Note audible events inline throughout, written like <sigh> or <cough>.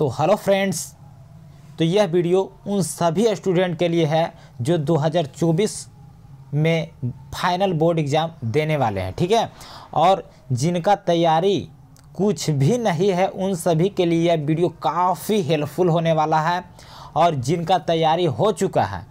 तो hello friends तो यह वीडियो उन सभी स्टूडेंट के लिए है जो 2024 में फाइनल बोर्ड एग्ज़ाम देने वाले हैं ठीक है और जिनका तैयारी कुछ भी नहीं है उन सभी के लिए यह वीडियो काफ़ी हेल्पफुल होने वाला है और जिनका तैयारी हो चुका है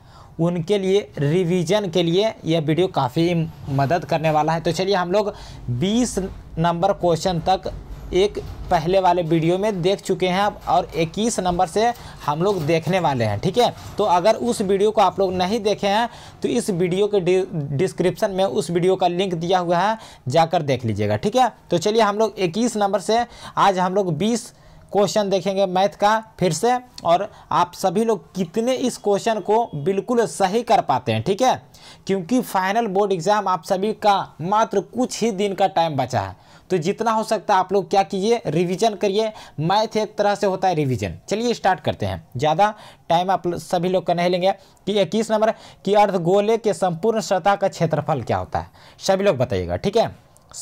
उनके लिए रिवीजन के लिए यह वीडियो काफ़ी मदद करने वाला है तो चलिए हम लोग 20 नंबर क्वेश्चन तक एक पहले वाले वीडियो में देख चुके हैं और 21 नंबर से हम लोग देखने वाले हैं ठीक है तो अगर उस वीडियो को आप लोग नहीं देखे हैं तो इस वीडियो के डिस्क्रिप्शन में उस वीडियो का लिंक दिया हुआ है जाकर देख लीजिएगा ठीक है तो चलिए हम लोग इक्कीस नंबर से आज हम लोग बीस क्वेश्चन देखेंगे मैथ का फिर से और आप सभी लोग कितने इस क्वेश्चन को बिल्कुल सही कर पाते हैं ठीक है क्योंकि फाइनल बोर्ड एग्ज़ाम आप सभी का मात्र कुछ ही दिन का टाइम बचा है तो जितना हो सकता है आप लोग क्या कीजिए रिविजन करिए मैथ एक तरह से होता है रिविजन चलिए स्टार्ट करते हैं ज़्यादा टाइम आप सभी लोग का नहीं लेंगे कि इक्कीस नंबर अर्ध अर्धगोले के संपूर्ण सतह का क्षेत्रफल क्या होता है सभी लोग बताइएगा ठीक है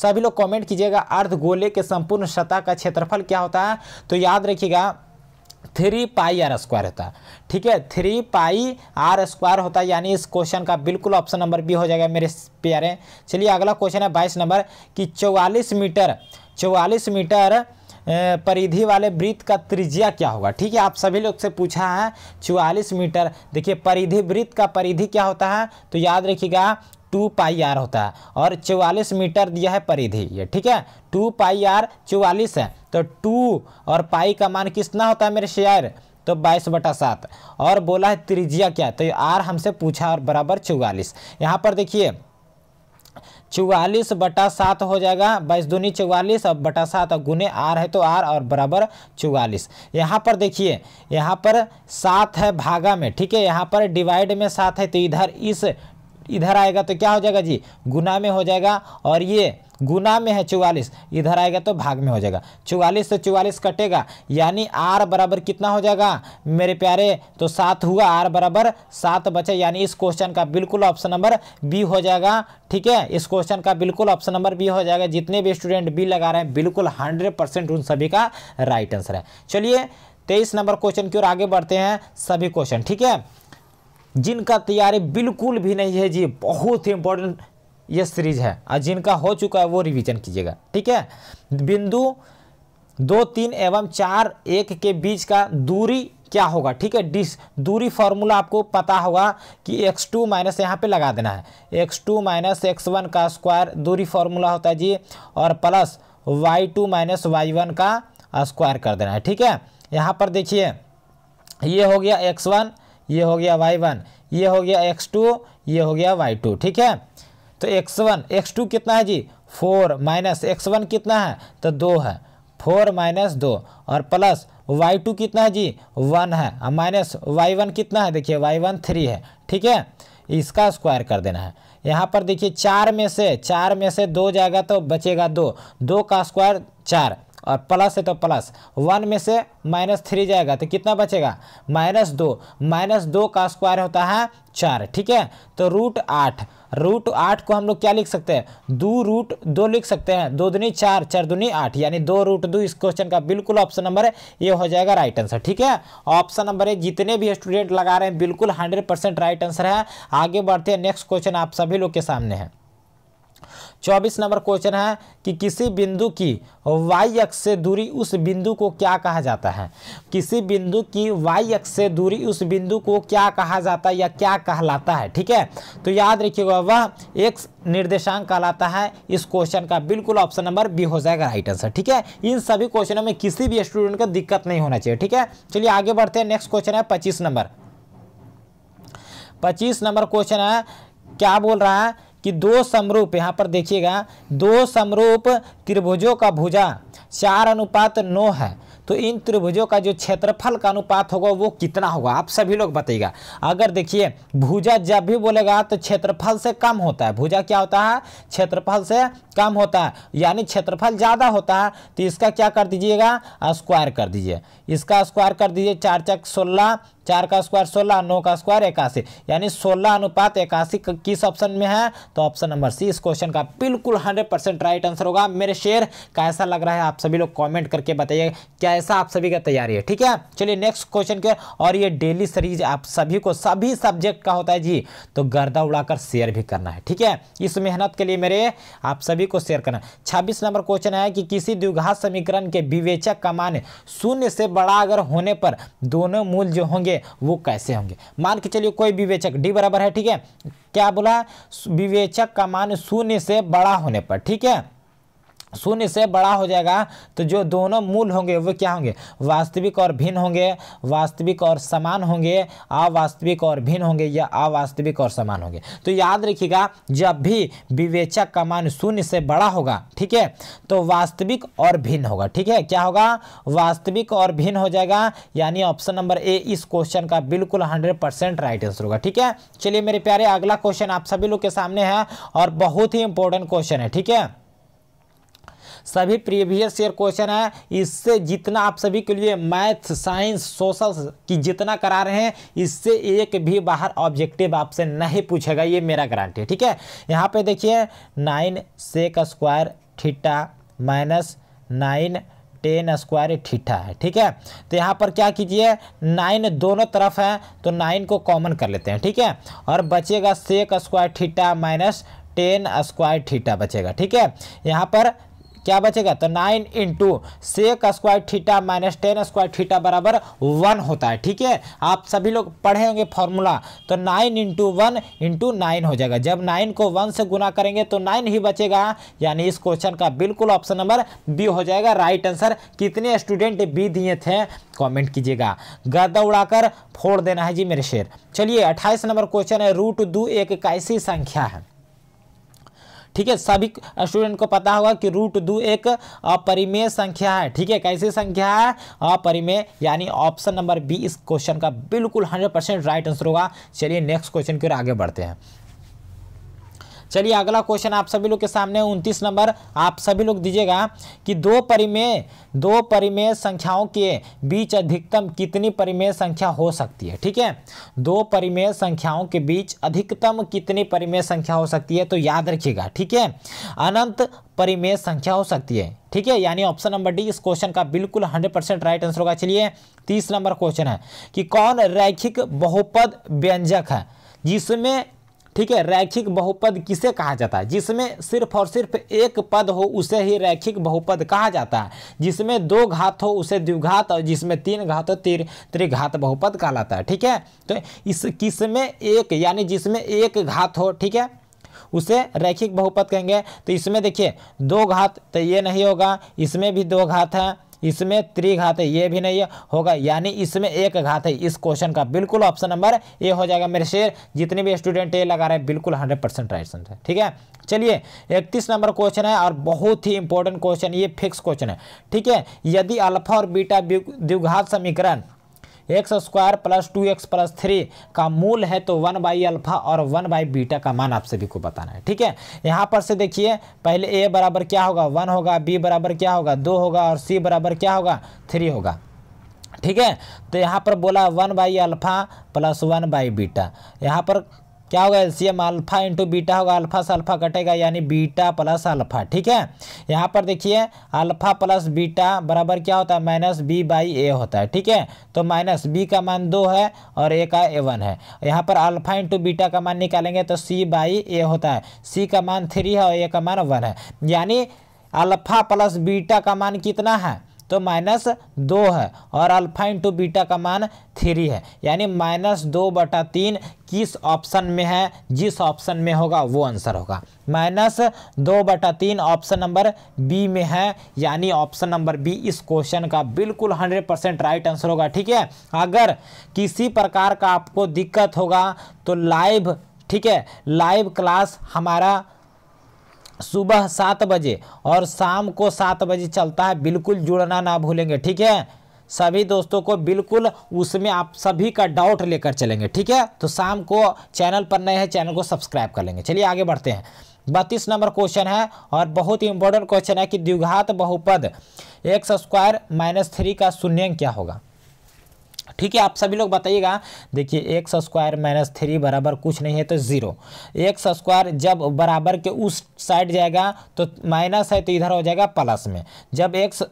सभी लोग कमेंट कीजिएगा अर्धगोले के संपूर्ण सतह का क्षेत्रफल क्या होता है तो याद रखिएगा थ्री पाई आर स्क्वायर होता ठीक है थ्री पाई आर स्क्वायर होता है यानी इस क्वेश्चन का बिल्कुल ऑप्शन नंबर बी हो जाएगा मेरे प्यारे चलिए अगला क्वेश्चन है बाईस नंबर कि चौवालीस मीटर चौवालीस मीटर परिधि वाले वृत्त का त्रिज्या क्या होगा ठीक है आप सभी लोग से पूछा है चौवालीस मीटर देखिए परिधि वृत्त का परिधि क्या होता है तो याद रखिएगा टू पाई आर होता है और चौवालीस मीटर दिया है परिधि ये ठीक है टू पाई आर चौवालीस है तो टू और पाई का मान कितना होता है मेरे शेयर तो बाईस बटा सात और बोला है त्रिज्या क्या तो आर हमसे पूछा और बराबर चौवालीस यहाँ पर देखिए चौवालीस बटा सात हो जाएगा बाईस दूनी चौवालीस और बटा सात और गुने आर है तो आर और बराबर चौवालीस यहाँ पर देखिए यहाँ पर सात है भागा में ठीक है यहाँ पर डिवाइड में सात है तो इधर इस इधर आएगा तो क्या हो जाएगा जी गुना में हो जाएगा और ये गुना में है चौवालीस इधर आएगा तो भाग में हो जाएगा चौवालीस से चौवालीस कटेगा यानी आर बराबर कितना हो जाएगा मेरे प्यारे तो सात हुआ आर बराबर सात बचे यानी इस क्वेश्चन का बिल्कुल ऑप्शन नंबर बी हो जाएगा ठीक है इस क्वेश्चन का बिल्कुल ऑप्शन नंबर बी हो जाएगा जितने भी स्टूडेंट बी लगा रहे हैं बिल्कुल हंड्रेड परसेंट उन सभी का राइट आंसर है चलिए तेईस नंबर क्वेश्चन की ओर आगे बढ़ते हैं सभी क्वेश्चन ठीक है जिनका तैयारी बिल्कुल भी नहीं है जी बहुत ही इंपॉर्टेंट ये सीरीज है और जिनका हो चुका है वो रिवीजन कीजिएगा ठीक है बिंदु दो तीन एवं चार एक के बीच का दूरी क्या होगा ठीक है डिस दूरी फार्मूला आपको पता होगा कि x2 टू माइनस यहाँ पर लगा देना है x2 two minus x one का स्क्वायर दूरी फार्मूला होता है जी और plus y2 two minus y one का स्क्वायर कर देना है ठीक है यहाँ पर देखिए ये हो गया x1 ये हो गया वाई वन ये हो गया एक्स टू ये हो गया वाई टू ठीक है तो एक्स वन एक्स टू कितना है जी फोर माइनस एक्स वन कितना है तो दो है फोर माइनस दो और प्लस वाई टू कितना है जी वन है और माइनस वाई वन कितना है देखिए वाई वन थ्री है ठीक है इसका स्क्वायर कर देना है यहाँ पर देखिए चार में से चार में से दो जाएगा तो बचेगा दो दो का स्क्वायर चार और प्लस है तो प्लस वन में से माइनस थ्री जाएगा तो कितना बचेगा माइनस दो माइनस दो का स्क्वायर होता है चार ठीक है तो रूट आठ रूट आठ को हम लोग क्या लिख सकते हैं दो रूट दो लिख सकते हैं दो दुनी चार चार दुनी आठ यानी दो रूट दो इस क्वेश्चन का बिल्कुल ऑप्शन नंबर है ये हो जाएगा राइट आंसर ठीक है ऑप्शन नंबर है जितने भी स्टूडेंट लगा रहे हैं बिल्कुल हंड्रेड परसेंट राइट आंसर है आगे बढ़ते हैं नेक्स्ट क्वेश्चन आप सभी लोग के सामने है चौबीस नंबर क्वेश्चन है कि किसी बिंदु की वाई अक्ष से दूरी उस बिंदु को क्या कहा जाता है किसी बिंदु की वाई अक्ष से दूरी उस बिंदु को क्या कहा जाता है या क्या कहलाता है ठीक है तो याद रखिएगा वह एक निर्देशांक कहलाता है इस क्वेश्चन का बिल्कुल ऑप्शन नंबर बी हो जाएगा राइट आंसर ठीक है इन सभी क्वेश्चनों में किसी भी स्टूडेंट को दिक्कत नहीं होना चाहिए ठीक है चलिए आगे बढ़ते हैं नेक्स्ट क्वेश्चन है पच्चीस नंबर पच्चीस नंबर क्वेश्चन है क्या बोल रहा है कि दो समरूप यहाँ पर देखिएगा दो समरूप त्रिभुजों का भुजा चार अनुपात नौ है तो इन त्रिभुजों का जो क्षेत्रफल का अनुपात होगा वो कितना होगा आप सभी लोग बताइएगा अगर देखिए भुजा जब भी बोलेगा तो क्षेत्रफल से कम होता है भुजा क्या होता है क्षेत्रफल से कम होता है यानी क्षेत्रफल ज़्यादा होता है तो इसका क्या कर दीजिएगा स्क्वायर कर दीजिए इसका स्क्वायर कर दीजिए चार चक सोलह चार का स्क्वायर सोलह नौ का स्क्वायर इक्यासी यानी सोलह अनुपात इक्यासी किस ऑप्शन में है तो ऑप्शन नंबर सी इस क्वेश्चन का बिल्कुल हंड्रेड परसेंट राइट आंसर होगा मेरे शेयर कैसा लग रहा है आप सभी लोग कमेंट करके बताइए कैसा आप सभी का तैयारी है ठीक है चलिए नेक्स्ट क्वेश्चन के और ये डेली सीरीज आप सभी को सभी सब्जेक्ट का होता है जी तो गर्दा उड़ाकर शेयर भी करना है ठीक है इस मेहनत के लिए मेरे आप सभी को शेयर करना छब्बीस नंबर क्वेश्चन है कि किसी द्विघात समीकरण के विवेचक का मान शून्य से बड़ा अगर होने पर दोनों मूल जो होंगे वो कैसे होंगे मान के चलिए कोई विवेचक डी बराबर है ठीक है क्या बोला विवेचक का मान शून्य से बड़ा होने पर ठीक है शून्य से बड़ा हो जाएगा तो जो दोनों मूल होंगे वो क्या होंगे वास्तविक और भिन्न होंगे वास्तविक और समान होंगे अवास्तविक और भिन्न होंगे या अवास्तविक और समान होंगे तो याद रखिएगा जब भी विवेचक का मान शून्य से बड़ा होगा ठीक है तो वास्तविक और भिन्न होगा ठीक है क्या होगा वास्तविक और भिन्न हो जाएगा यानी ऑप्शन नंबर ए इस क्वेश्चन का बिल्कुल हंड्रेड परसेंट राइट आंसर होगा ठीक है चलिए मेरे प्यारे अगला क्वेश्चन आप सभी लोग के सामने है और बहुत ही इंपॉर्टेंट क्वेश्चन है ठीक है सभी प्रीवियस ईयर क्वेश्चन है इससे जितना आप सभी के लिए मैथ साइंस सोशल की जितना करा रहे हैं इससे एक भी बाहर ऑब्जेक्टिव आपसे नहीं पूछेगा ये मेरा गारंटी है ठीक है यहाँ पे देखिए nine sec square theta minus nine tan square theta है ठीक है तो यहाँ पर क्या कीजिए नाइन दोनों तरफ है तो नाइन को कॉमन कर लेते हैं ठीक है और बचेगा sec square theta minus tan square theta बचेगा ठीक है यहाँ पर क्या बचेगा तो nine into sec square theta minus tan square theta बराबर वन होता है ठीक है आप सभी लोग पढ़े होंगे फॉर्मूला तो nine into one into nine हो जाएगा जब नाइन को वन से गुना करेंगे तो नाइन ही बचेगा यानी इस क्वेश्चन का बिल्कुल ऑप्शन नंबर बी हो जाएगा राइट आंसर कितने स्टूडेंट बी दिए थे कमेंट कीजिएगा गर्दा उड़ाकर फोड़ देना है जी मेरे शेर चलिए अट्ठाईस नंबर क्वेश्चन है रूट दू एक कैसी संख्या है ठीक है सभी स्टूडेंट को पता होगा कि रूट दो एक अपरिमेय संख्या है ठीक है कैसी संख्या है अपरिमेय यानी ऑप्शन नंबर बी इस क्वेश्चन का बिल्कुल हंड्रेड राइट आंसर होगा चलिए नेक्स्ट क्वेश्चन की ओर आगे बढ़ते हैं चलिए अगला क्वेश्चन आप सभी लोग के सामने उनतीस नंबर आप सभी लोग दीजिएगा कि दो परिमेय दो परिमेय संख्याओं के बीच अधिकतम कितनी परिमेय संख्या हो सकती है ठीक है दो परिमेय संख्याओं के बीच अधिकतम कितनी परिमेय संख्या हो सकती है तो याद रखिएगा ठीक है अनंत परिमेय संख्या हो सकती है ठीक है यानी ऑप्शन नंबर डी इस क्वेश्चन का बिल्कुल 100 परसेंट राइट आंसर होगा चलिए तीस नंबर क्वेश्चन है कि कौन रैखिक बहुपद व्यंजक है जिसमें ठीक है रैखिक बहुपद किसे कहा जाता है जिसमें सिर्फ और सिर्फ एक पद हो उसे ही रैखिक बहुपद कहा जाता है जिसमें दो घात हो उसे द्विघात और जिसमें तीन घात हो तिर त्रिघात बहुपद कहलाता है ठीक है तो इस किसमें एक यानी जिसमें एक घात हो ठीक है उसे रैखिक बहुपद कहेंगे तो इसमें देखिए दो घात तो ये नहीं होगा इसमें भी दो घात है इसमें त्रिघात है ये भी नहीं है होगा यानी इसमें एक घात है इस क्वेश्चन का बिल्कुल ऑप्शन नंबर ए हो जाएगा मेरे शेर जितने भी स्टूडेंट ये लगा रहे हैं बिल्कुल हंड्रेड परसेंट राइट आंसर है ठीक है चलिए इकतीस नंबर क्वेश्चन है और बहुत ही इंपॉर्टेंट क्वेश्चन ये फिक्स क्वेश्चन है ठीक है यदि अल्फा और बीटा द्विघात समीकरण x square plus two x plus three का मूल है तो वन बाई अल्फा और वन बाई बीटा का मान आप सभी को बताना है ठीक है यहाँ पर से देखिए पहले ए बराबर क्या होगा वन होगा बी बराबर क्या होगा दो होगा और सी बराबर क्या होगा थ्री होगा ठीक है तो यहाँ पर बोला one by alpha plus one by beta यहाँ पर क्या होगा एलसीएम अल्फा इंटू बीटा होगा अल्फा से अल्फा कटेगा यानी बीटा प्लस अल्फा ठीक है यहाँ पर देखिए अल्फा प्लस बीटा बराबर क्या होता है माइनस बी बाई ए होता है ठीक है तो माइनस बी का मान दो है और ए का ए वन है यहाँ पर अल्फा इंटू बीटा का मान निकालेंगे तो सी बाई ए होता है सी का मान थ्री है और ए का मान वन है यानी अल्फा प्लस बीटा का मान कितना है तो माइनस दो है और अल्फा इंटू बीटा का मान थ्री है यानी माइनस दो बटा तीन किस ऑप्शन में है जिस ऑप्शन में होगा वो आंसर होगा माइनस दो बटा तीन ऑप्शन नंबर बी में है यानी ऑप्शन नंबर बी इस क्वेश्चन का बिल्कुल हंड्रेड परसेंट राइट आंसर होगा ठीक है अगर किसी प्रकार का आपको दिक्कत होगा तो लाइव ठीक है लाइव क्लास हमारा सुबह सात बजे और शाम को सात बजे चलता है बिल्कुल जुड़ना ना भूलेंगे ठीक है सभी दोस्तों को बिल्कुल उसमें आप सभी का डाउट लेकर चलेंगे ठीक है तो शाम को चैनल पर नए हैं चैनल को सब्सक्राइब कर लेंगे चलिए आगे बढ़ते हैं बत्तीस नंबर क्वेश्चन है और बहुत ही इंपॉर्टेंट क्वेश्चन है कि द्विघात बहुपद एक्स स्क्वायर माइनस थ्री का शून्य क्या होगा ठीक है आप सभी लोग बताइएगा देखिए एक्स स्क्वायर माइनस थ्री बराबर कुछ नहीं है तो ज़ीरो एक्स स्क्वायर जब बराबर के उस साइड जाएगा तो माइनस है तो इधर हो जाएगा प्लस में जब एक्स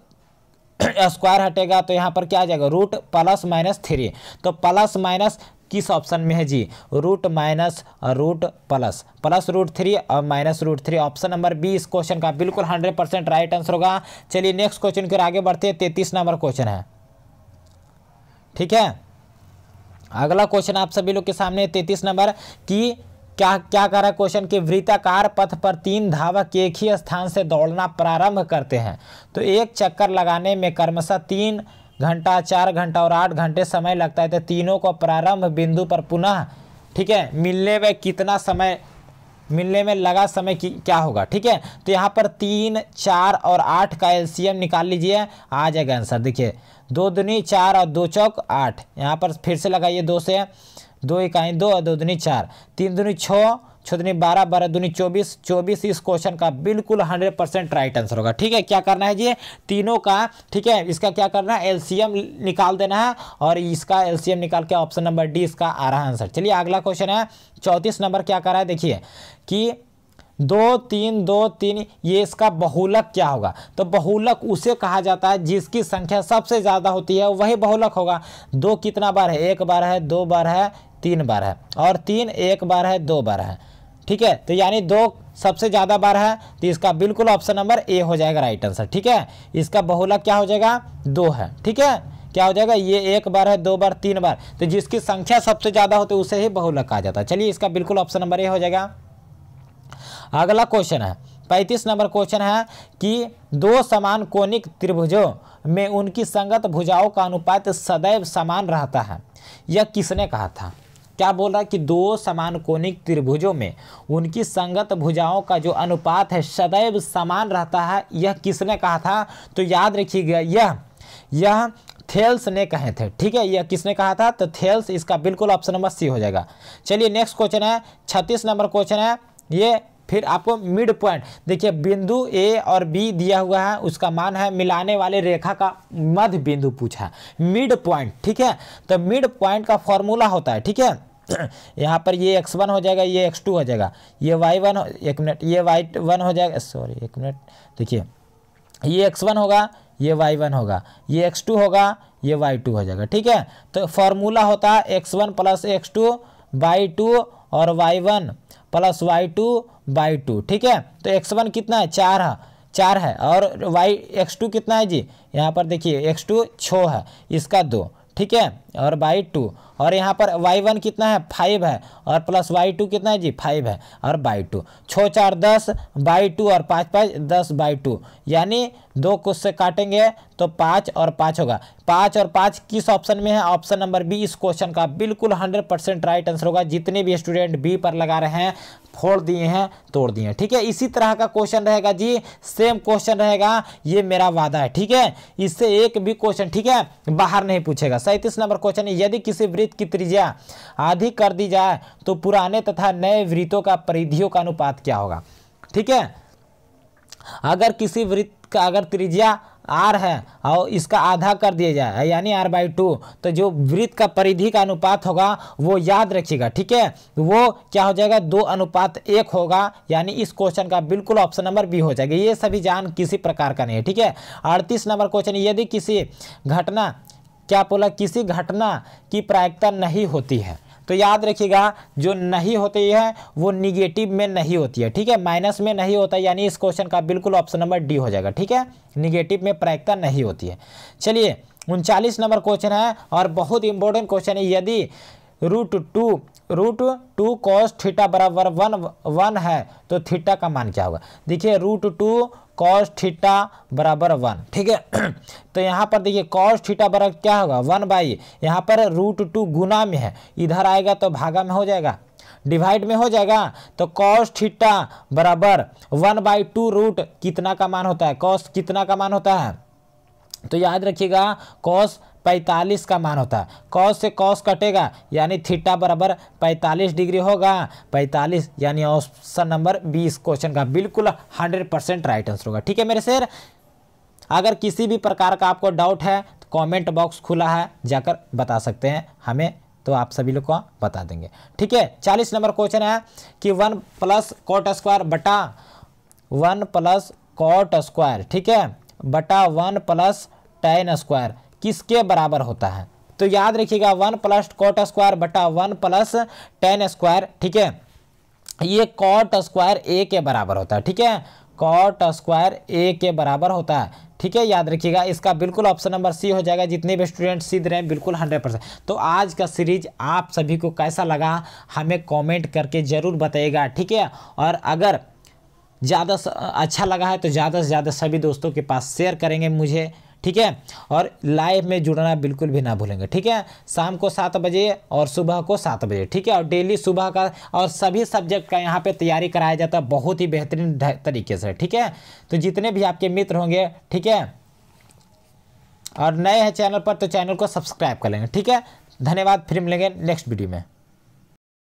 स्क्वायर <clears throat> हटेगा तो यहाँ पर क्या आ जाएगा रूट प्लस माइनस थ्री तो प्लस माइनस किस ऑप्शन में है जी root minus root plus plus root three और minus root three option number B इस क्वेश्चन का बिल्कुल हंड्रेड परसेंट राइट आंसर होगा चलिए नेक्स्ट क्वेश्चन की ओर आगे बढ़ते हैं तैतीस नंबर क्वेश्चन है ठीक है अगला क्वेश्चन आप सभी लोग के सामने तैतीस नंबर की क्या क्या कह रहा है क्वेश्चन कि वृत्ताकार पथ पर तीन धावक एक ही स्थान से दौड़ना प्रारंभ करते हैं तो एक चक्कर लगाने में कर्मशः तीन घंटा चार घंटा और आठ घंटे समय लगता है तो तीनों को प्रारंभ बिंदु पर पुनः ठीक है मिलने में कितना समय मिलने में लगा समय की क्या होगा ठीक है तो यहाँ पर तीन चार और आठ का एलसीएम निकाल लीजिए आ जाएगा आंसर देखिए दो दुनी चार और दो चौक आठ यहाँ पर फिर से लगाइए दो से दो इकाई दो और दो दुनी चार तीन दुनी छः छः दुनी बारह बारह दुनी चौबीस चौबीस इस क्वेश्चन का बिल्कुल हंड्रेड परसेंट राइट आंसर होगा ठीक है क्या करना है जी तीनों का ठीक है इसका क्या करना है एलसीएम निकाल देना है और इसका एलसीएम निकाल के ऑप्शन नंबर डी इसका आ रहा है आंसर चलिए अगला क्वेश्चन है चौंतीस नंबर क्या कर रहा है देखिए कि दो तीन दो तीन ये इसका बहुलक क्या होगा तो बहुलक उसे कहा जाता है जिसकी संख्या सबसे ज़्यादा होती है वही बहुलक होगा दो कितना बार है एक बार है दो बार है तीन बार है और तीन एक बार है दो बार है ठीक है तो यानी दो सबसे ज़्यादा बार है तो इसका बिल्कुल ऑप्शन नंबर ए हो जाएगा राइट आंसर ठीक है इसका बहुलक क्या हो जाएगा दो है ठीक है क्या हो जाएगा ये एक बार है दो बार तीन बार तो जिसकी संख्या सबसे ज़्यादा होती है उसे ही बहुलक कहा जाता है चलिए इसका बिल्कुल ऑप्शन नंबर ए हो जाएगा अगला क्वेश्चन है पैंतीस नंबर क्वेश्चन है कि दो समान कोनिक त्रिभुजों में उनकी संगत भुजाओं का अनुपात सदैव समान रहता है यह किसने कहा था क्या बोल रहा है कि दो समान कोनिक त्रिभुजों में उनकी संगत भुजाओं का जो अनुपात है सदैव समान रहता है यह किसने कहा था तो याद रखिएगा यह यह थेल्स ने कहे थे ठीक है यह किसने कहा था तो थेल्स इसका बिल्कुल ऑप्शन नंबर सी हो जाएगा चलिए नेक्स्ट क्वेश्चन है छत्तीस नंबर क्वेश्चन है ये फिर आपको मिड पॉइंट देखिए बिंदु ए और बी दिया हुआ है उसका मान है मिलाने वाले रेखा का मध्य बिंदु पूछा मिड पॉइंट ठीक है तो मिड पॉइंट का फॉर्मूला होता है ठीक है <clears throat> यहाँ पर ये एक्स वन हो जाएगा ये एक्स टू हो जाएगा ये वाई वन एक मिनट ये वाई वन हो जाएगा सॉरी एक मिनट देखिए ये एक्स वन होगा ये वाई वन होगा ये एक्स टू होगा ये वाई टू हो जाएगा ठीक है तो फॉर्मूला होता है x one plus x two by two और y one plus y two by two ठीक है तो एक्स वन कितना है चार है चार है और वाई एक्स टू कितना है जी यहाँ पर देखिए एक्स टू छः है इसका दो ठीक है और बाई टू और यहाँ पर वाई वन कितना है फाइव है और प्लस वाई टू कितना है जी फाइव है और बाई टू छः चार दस बाई टू और पाँच पाँच दस बाई टू यानी दो कुछ से काटेंगे तो पाँच और पाँच होगा पाँच और पाँच किस ऑप्शन में है ऑप्शन नंबर बी इस क्वेश्चन का बिल्कुल हंड्रेड परसेंट राइट आंसर होगा जितने भी स्टूडेंट बी पर लगा रहे हैं फोड़ दिए हैं तोड़ दिए हैं ठीक है इसी तरह का क्वेश्चन रहेगा जी सेम क्वेश्चन रहेगा ये मेरा वादा है ठीक है इससे एक भी क्वेश्चन ठीक है बाहर नहीं पूछेगा सैंतीस नंबर क्वेश्चन है यदि किसी वृत्त की त्रिज्या आधी कर दी जाए तो पुराने तथा नए वृत्तों का परिधियों का अनुपात क्या होगा ठीक है अगर किसी वृत्त का अगर त्रिज्या आर है और इसका आधा कर दिया जाए यानी आर बाई टू तो जो वृत्त का परिधि का अनुपात होगा वो याद रखिएगा ठीक है वो क्या हो जाएगा दो अनुपात एक होगा यानी इस क्वेश्चन का बिल्कुल ऑप्शन नंबर बी हो जाएगा ये सभी जान किसी प्रकार का नहीं है ठीक है अड़तीस नंबर क्वेश्चन यदि किसी घटना क्या बोला किसी घटना की प्रायिकता नहीं होती है तो याद रखिएगा जो नहीं होती है वो निगेटिव में नहीं होती है ठीक है माइनस में नहीं होता यानी इस क्वेश्चन का बिल्कुल ऑप्शन नंबर डी हो जाएगा ठीक है निगेटिव में प्रायिकता नहीं होती है चलिए उनचालीस नंबर क्वेश्चन है और बहुत इंपॉर्टेंट क्वेश्चन है यदि root two root two cos theta बराबर वन वन है तो थीटा का मान क्या होगा देखिए रूट टू कॉस थीटा बराबर वन ठीक है <clears throat> तो यहाँ पर देखिए कॉस थीटा बराबर क्या होगा वन बाई यहाँ पर रूट टू गुना में है इधर आएगा तो भागा में हो जाएगा डिवाइड में हो जाएगा तो कॉस थीटा बराबर वन बाई टू रूट कितना का मान होता है कॉस कितना का मान होता है तो याद रखिएगा कॉस पैंतालीस का मान होता है कॉस से कॉस कटेगा यानी थीटा बराबर पैंतालीस डिग्री होगा पैंतालीस यानी ऑप्शन नंबर बीस क्वेश्चन का बिल्कुल हंड्रेड परसेंट राइट आंसर होगा ठीक है मेरे शेर अगर किसी भी प्रकार का आपको डाउट है तो कॉमेंट बॉक्स खुला है जाकर बता सकते हैं हमें तो आप सभी लोग को बता देंगे ठीक है चालीस नंबर क्वेश्चन है कि वन प्लस कोट स्क्वायर बटा वन प्लस कॉट स्क्वायर ठीक है बटा वन प्लस टेन स्क्वायर किसके बराबर होता है तो याद रखिएगा वन प्लस कॉट स्क्वायर बटा वन प्लस टेन स्क्वायर ठीक है ये कॉट स्क्वायर ए के बराबर होता है ठीक है कॉट स्क्वायर ए के बराबर होता है ठीक है याद रखिएगा इसका बिल्कुल ऑप्शन नंबर सी हो जाएगा जितने भी स्टूडेंट सीध रहे हैं बिल्कुल हंड्रेड परसेंट तो आज का सीरीज आप सभी को कैसा लगा हमें कमेंट करके ज़रूर बताइएगा ठीक है और अगर ज़्यादा अच्छा लगा है तो ज़्यादा से ज़्यादा सभी दोस्तों के पास शेयर करेंगे मुझे ठीक है और लाइव में जुड़ना बिल्कुल भी ना भूलेंगे ठीक है शाम को सात बजे और सुबह को सात बजे ठीक है और डेली सुबह का और सभी सब्जेक्ट का यहाँ पे तैयारी कराया जाता है बहुत ही बेहतरीन तरीके से ठीक है तो जितने भी आपके मित्र होंगे ठीक है और नए हैं चैनल पर तो चैनल को सब्सक्राइब कर लेंगे ठीक है धन्यवाद फिर मिलेंगे नेक्स्ट वीडियो में